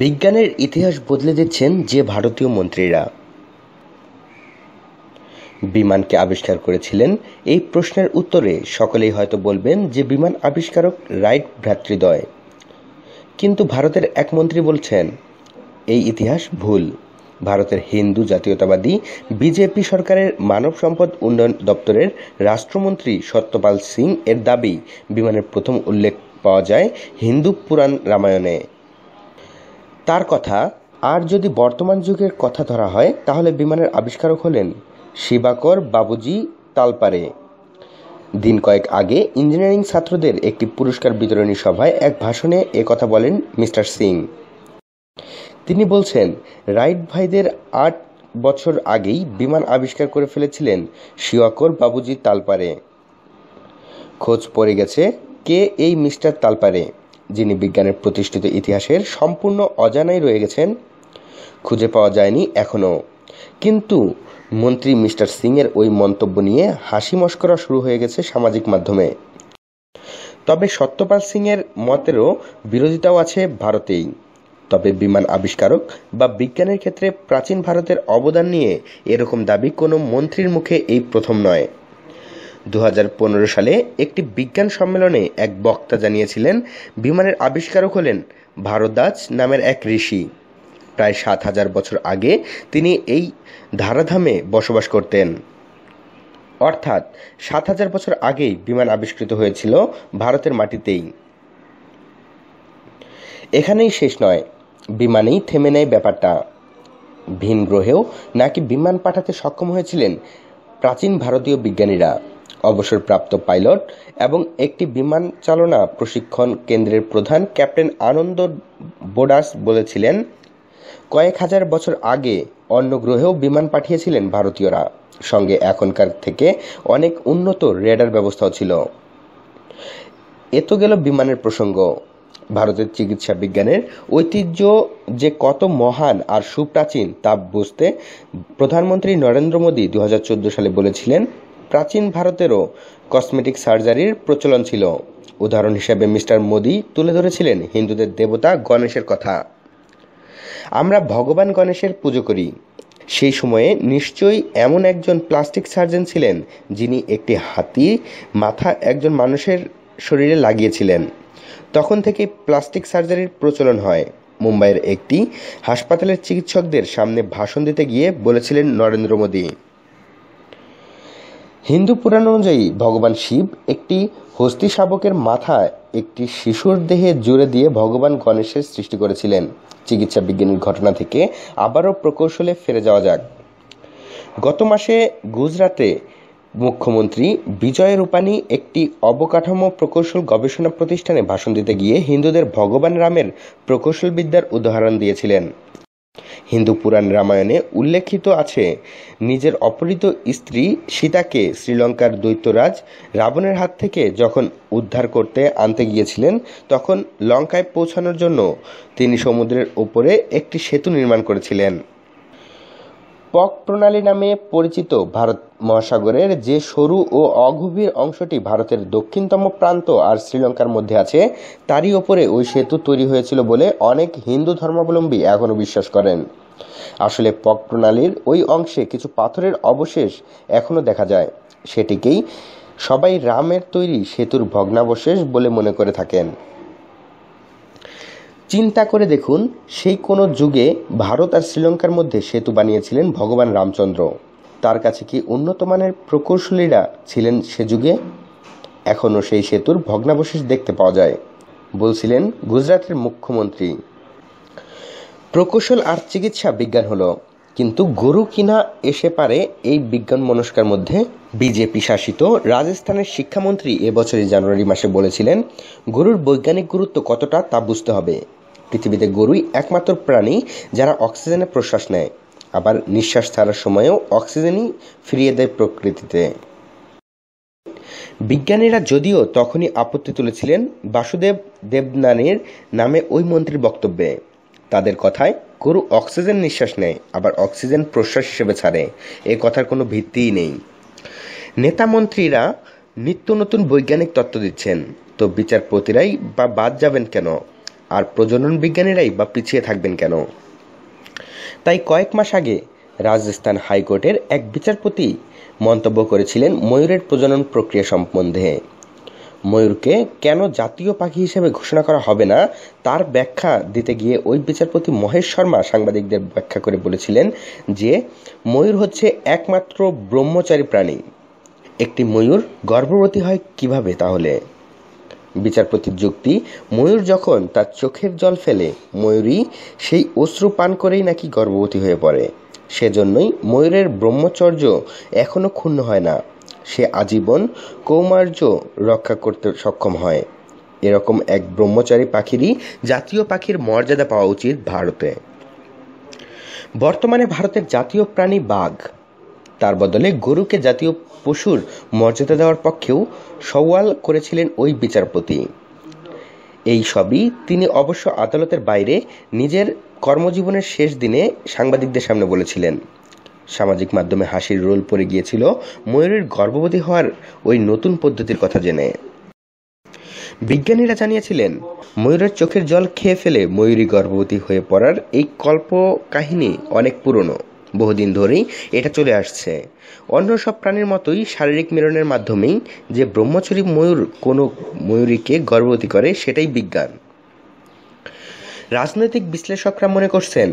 বিজ্ঞানের ইতিহাস বদলে দিচ্ছেন যে ভারতীয় মন্ত্রীরা বিমানকে আবিষ্কার করেছিলেন এই প্রশ্নের উত্তরে সকলেই হয়তো বলবেন যে বিমান আবিষ্কারক রাইট ভ্রাতৃদ্বয় কিন্তু ভারতের এক মন্ত্রী বলছেন এই ইতিহাস ভুল ভারতের হিন্দু জাতীয়তাবাদী বিজেপি সরকারের মানব সম্পদ উন্নয়ন দপ্তরের রাষ্ট্রমন্ত্রী সত্যপাল সিং এর দাবি বিমানের প্রথম উল্লেখ পাওয়া যায় হিন্দু পুরাণ রামায়ণে তার কথা আর যদি বর্তমান যুগের কথা ধরা হয় তাহলে বিমানের আবিষ্কারক হলেন শিবাকর বাবুজি তালপারে দিন কয়েক আগে ইঞ্জিনিয়ারিং ছাত্রদের একটি পুরস্কার বিতরণী সভায় এক ভাষণে কথা বলেন মিস্টার সিং তিনি বলছেন রাইট ভাইদের আট বছর আগেই বিমান আবিষ্কার করে ফেলেছিলেন শিওয়াকর বাবুজি তালপারে খোঁজ পড়ে গেছে কে এই মিস্টার তালপারে যিনি বিজ্ঞানের প্রতিষ্ঠিত ইতিহাসের সম্পূর্ণ অজানাই রয়ে গেছেন খুঁজে পাওয়া যায়নি এখনও কিন্তু মন্ত্রী মিস্টার সিংয়ের ওই মন্তব্য নিয়ে হাসি মস্করা শুরু হয়ে গেছে সামাজিক মাধ্যমে তবে সত্যপাল সিংয়ের মতেরও বিরোধিতাও আছে ভারতেই তবে বিমান আবিষ্কারক বা বিজ্ঞানের ক্ষেত্রে প্রাচীন ভারতের অবদান নিয়ে এরকম দাবি কোনো মন্ত্রীর মুখে এই প্রথম নয় দু সালে একটি বিজ্ঞান সম্মেলনে এক বক্তা জানিয়েছিলেন বিমানের আবিষ্কারক হলেন ভারদাজ নামের এক ঋষি প্রায় সাত হাজার বছর আগে তিনি এই ধারাধামে বসবাস করতেন অর্থাৎ সাত হাজার বছর আগেই বিমান আবিষ্কৃত হয়েছিল ভারতের মাটিতেই এখানেই শেষ নয় বিমানেই থেমে নেয় ব্যাপারটা ভিন গ্রহেও নাকি বিমান পাঠাতে সক্ষম হয়েছিলেন প্রাচীন ভারতীয় বিজ্ঞানীরা অবসরপ্রাপ্ত পাইলট এবং একটি বিমান চালনা প্রশিক্ষণ কেন্দ্রের প্রধান ক্যাপ্টেন আনন্দ বোডাস বলেছিলেন কয়েক হাজার বছর আগে অন্য গ্রহেও বিমান পাঠিয়েছিলেন ভারতীয়রা সঙ্গে এখনকার থেকে অনেক উন্নত রেডার ব্যবস্থাও ছিল এ তো গেল বিমানের প্রসঙ্গ ভারতের চিকিৎসা বিজ্ঞানের ঐতিহ্য যে কত মহান আর সুপ্রাচীন তা বুঝতে প্রধানমন্ত্রী নরেন্দ্র মোদী দু সালে বলেছিলেন প্রাচীন ভারতেরও কসমেটিক সার্জারির প্রচলন ছিল উদাহরণ হিসেবে মিস্টার মোদি তুলে ধরেছিলেন হিন্দুদের দেবতা গণেশের কথা আমরা ভগবান গণেশের পুজো করি সেই সময়ে নিশ্চয়ই এমন একজন প্লাস্টিক সার্জন ছিলেন যিনি একটি হাতি মাথা একজন মানুষের শরীরে লাগিয়েছিলেন তখন থেকে প্লাস্টিক সার্জারির প্রচলন হয় মুম্বাইয়ের একটি হাসপাতালের চিকিৎসকদের সামনে ভাষণ দিতে গিয়ে বলেছিলেন নরেন্দ্র মোদী হিন্দু পুরাণ অনুযায়ী ভগবান শিব একটি হস্তি শাবকের মাথা একটি শিশুর দেহে জুড়ে দিয়ে ভগবান গণেশের সৃষ্টি করেছিলেন চিকিৎসা বিজ্ঞানীর ঘটনা থেকে আবারও প্রকৌশলে ফিরে যাওয়া যাক গত মাসে গুজরাটে মুখ্যমন্ত্রী বিজয় রূপানী একটি অবকাঠামো প্রকৌশল গবেষণা প্রতিষ্ঠানে ভাষণ দিতে গিয়ে হিন্দুদের ভগবান রামের প্রকৌশলবিদ্যার উদাহরণ দিয়েছিলেন হিন্দু পুরাণ রামায়ণে উল্লেখিত আছে নিজের অপহৃত স্ত্রী সীতাকে শ্রীলঙ্কার দৈত্যরাজ রাবণের হাত থেকে যখন উদ্ধার করতে আনতে গিয়েছিলেন তখন লঙ্কায় পৌঁছানোর জন্য তিনি সমুদ্রের ওপরে একটি সেতু নির্মাণ করেছিলেন পক প্রণালী নামে পরিচিত ভারত মহাসাগরের যে সরু ও অগভীর অংশটি ভারতের দক্ষিণতম প্রান্ত আর শ্রীলঙ্কার মধ্যে আছে তারই ওপরে ওই সেতু তৈরি হয়েছিল বলে অনেক হিন্দু ধর্মাবলম্বী এখনও বিশ্বাস করেন আসলে পক প্রণালীর ওই অংশে কিছু পাথরের অবশেষ এখনও দেখা যায় সেটিকেই সবাই রামের তৈরি সেতুর ভগ্নাবশেষ বলে মনে করে থাকেন চিন্তা করে দেখুন সেই কোনো যুগে ভারত আর শ্রীলঙ্কার মধ্যে সেতু বানিয়েছিলেন ভগবান রামচন্দ্র তার কাছে কি উন্নত মানের প্রকৌশলীরা ছিলেন সে যুগে এখনও সেই সেতুর ভগ্নাবশেষ দেখতে পাওয়া যায় বলছিলেন গুজরাটের মুখ্যমন্ত্রী প্রকৌশল আর চিকিৎসা বিজ্ঞান হলো কিন্তু গরু কিনা এসে পারে এই বিজ্ঞান মনস্কার মধ্যে বিজেপি শাসিত রাজস্থানের শিক্ষামন্ত্রী এবছরের জানুয়ারি মাসে বলেছিলেন গরুর বৈজ্ঞানিক গুরুত্ব কতটা তা বুঝতে হবে পৃথিবীতে গরুই একমাত্র প্রাণী যারা অক্সিজেনে প্রশ্বাস নেয় আবার নিঃশ্বাস ছাড়ার সময়েও অক্সিজেনই ফিরিয়ে দেয় প্রকৃতিতে বিজ্ঞানীরা যদিও তখনই আপত্তি তুলেছিলেন বাসুদেব দেবনানের নামে ওই মন্ত্রীর বক্তব্যে তাদের কথায় গরু অক্সিজেন নিঃশ্বাস নেয় আবার অক্সিজেন প্রশ্বাস হিসেবে ছাড়ে এ কথার কোনো ভিত্তিই নেই নেতামন্ত্রীরা নিত্য নতুন বৈজ্ঞানিক তত্ত্ব দিচ্ছেন তো বিচারপতিরাই বা বাদ যাবেন কেন আর প্রজনন বিজ্ঞানীরাই বা পিছিয়ে থাকবেন কেন তাই কয়েক মাস আগে রাজস্থান হাইকোর্টের এক বিচারপতি মন্তব্য করেছিলেন ময়ূরের প্রজনন প্রক্রিয়া সম্বন্ধে ময়ূরকে কেন জাতীয় পাখি হিসেবে ঘোষণা করা হবে না তার ব্যাখ্যা দিতে গিয়ে ওই বিচারপতি মহেশ শর্মা সাংবাদিকদের ব্যাখ্যা করে বলেছিলেন যে ময়ূর হচ্ছে একমাত্র ব্রহ্মচারী প্রাণী একটি ময়ূর গর্ভবতী হয় কিভাবে তাহলে বিচারপতির যুক্তি ময়ূর যখন তার চোখের জল ফেলে ময়ূরই সেই অশ্রু পান করেই নাকি গর্ভবতী হয়ে পড়ে সেজন্যই ময়ূরের ব্রহ্মচর্য এখনও ক্ষুণ্ণ হয় না সে আজীবন কৌমার্য রক্ষা করতে সক্ষম হয় এরকম এক ব্রহ্মচারী পাখিরই জাতীয় পাখির মর্যাদা পাওয়া উচিত ভারতে বর্তমানে ভারতের জাতীয় প্রাণী বাঘ তার বদলে গরুকে জাতীয় পশুর মর্যাদা দেওয়ার পক্ষেও সওয়াল করেছিলেন ওই বিচারপতি এই সবই তিনি অবশ্য আদালতের বাইরে নিজের কর্মজীবনের শেষ দিনে সাংবাদিকদের সামনে বলেছিলেন সামাজিক মাধ্যমে হাসির রোল পড়ে গিয়েছিল ময়ূরের গর্ভবতী হওয়ার ওই নতুন পদ্ধতির কথা জেনে বিজ্ঞানীরা জানিয়েছিলেন ময়ূরের চোখের জল খেয়ে ফেলে ময়ূরী গর্ভবতী হয়ে পড়ার এই কল্প কাহিনী অনেক পুরনো বহুদিন ধরেই এটা চলে আসছে অন্য সব প্রাণীর মতোই শারীরিক মিলনের মাধ্যমেই যে ব্রহ্মচরী ময়ূর কোনো ময়ূরীকে গর্ভবতী করে সেটাই বিজ্ঞান রাজনৈতিক বিশ্লেষকরা মনে করছেন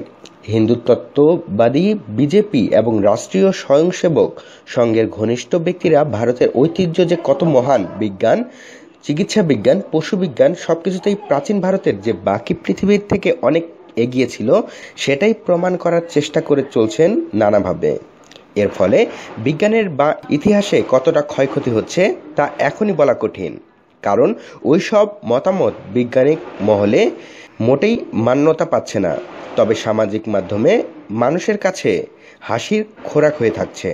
হিন্দুতত্ত্ববাদী বিজেপি এবং রাষ্ট্রীয় স্বয়ংসেবক সংঘের ঘনিষ্ঠ ব্যক্তিরা ভারতের ঐতিহ্য যে কত মহান বিজ্ঞান চিকিৎসা বিজ্ঞান পশু বিজ্ঞান সব কিছুতেই প্রাচীন ভারতের যে বাকি পৃথিবীর থেকে অনেক এগিয়ে ছিল সেটাই প্রমাণ করার চেষ্টা করে চলছেন নানাভাবে এর ফলে বিজ্ঞানের বা ইতিহাসে কতটা ক্ষয়ক্ষতি হচ্ছে তা এখনই বলা কঠিন কারণ ওই সব মতামত বিজ্ঞানিক মহলে মোটেই মান্যতা পাচ্ছে না তবে সামাজিক মাধ্যমে মানুষের কাছে হাসির খোরাক হয়ে থাকছে